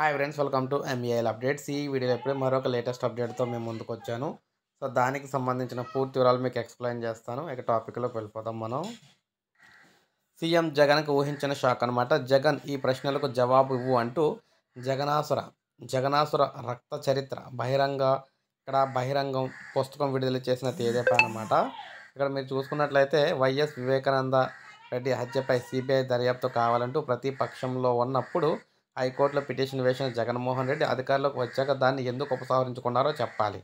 hi friends welcome to MEL updates ఈ వీడియోలో ఎప్పుడే మరొక లేటెస్ట్ అప్డేట్తో మేము ముందుకు వచ్చాను సో దానికి సంబంధించిన పూర్తి వివరాలు మీకు ఎక్స్ప్లెయిన్ చేస్తాను ఇక టాపిక్లోకి వెళ్ళిపోతాం మనం సీఎం జగన్కు ఊహించిన షాక్ అనమాట జగన్ ఈ ప్రశ్నలకు జవాబు ఇవ్వు అంటూ జగనాసుర జగనాసుర రక్త చరిత్ర బహిరంగ ఇక్కడ బహిరంగం పుస్తకం విడుదల చేసిన తేదేపా అనమాట ఇక్కడ మీరు చూసుకున్నట్లయితే వైఎస్ వివేకానంద రెడ్డి హత్యపై సిబిఐ దర్యాప్తు కావాలంటూ ప్రతిపక్షంలో ఉన్నప్పుడు హైకోర్టులో పిటిషన్ వేసిన జగన్మోహన్ రెడ్డి అధికారంలోకి వచ్చాక దాన్ని ఎందుకు ఉపసంహరించుకున్నారో చెప్పాలి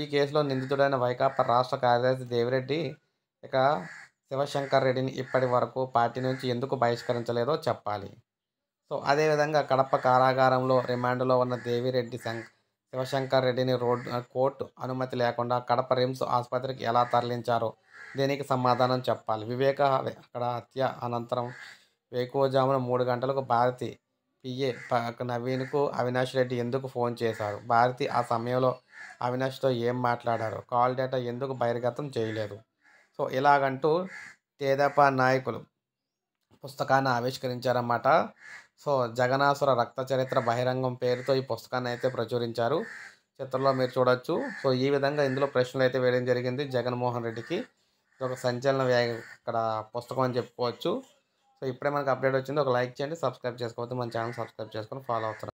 ఈ కేసులో నిందితుడైన వైకాపా రాష్ట్ర కార్యదర్శి దేవిరెడ్డి ఇక శివశంకర్ రెడ్డిని ఇప్పటి వరకు పార్టీ నుంచి ఎందుకు బహిష్కరించలేదో చెప్పాలి సో అదేవిధంగా కడప కారాగారంలో రిమాండ్లో ఉన్న దేవిరెడ్డి శం శివశంకర్ రెడ్డిని రోడ్ కోర్టు అనుమతి లేకుండా కడప రిమ్స్ ఆసుపత్రికి ఎలా తరలించారో దీనికి సమాధానం చెప్పాలి వివేక అక్కడ హత్య అనంతరం వేకువజామున మూడు గంటలకు భారతి పిఏ నవీన్కు అవినాష్ రెడ్డి ఎందుకు ఫోన్ చేశారు భారతి ఆ సమయంలో అవినాష్తో ఏం మాట్లాడారు కాల్ డేటా ఎందుకు బహిర్గతం చేయలేదు సో ఇలాగంటూ తేదప నాయకులు పుస్తకాన్ని ఆవిష్కరించారన్నమాట సో జగనాసుర రక్త చరిత్ర బహిరంగం పేరుతో ఈ పుస్తకాన్ని అయితే ప్రచురించారు చిత్రంలో మీరు చూడొచ్చు సో ఈ విధంగా ఇందులో ప్రశ్నలు అయితే వేయడం జరిగింది జగన్మోహన్ రెడ్డికి ఒక సంచలన ఇక్కడ పుస్తకం అని చెప్పుకోవచ్చు సో ఇప్పుడే మనకు అప్డేట్ వచ్చింది ఒక లైక్ చేయండి సబ్స్క్రైబ్ చేసుకోవద్దు మన ఛానల్ సబ్స్క్రైబ్ చేసుకొని ఫాలో అవుతారు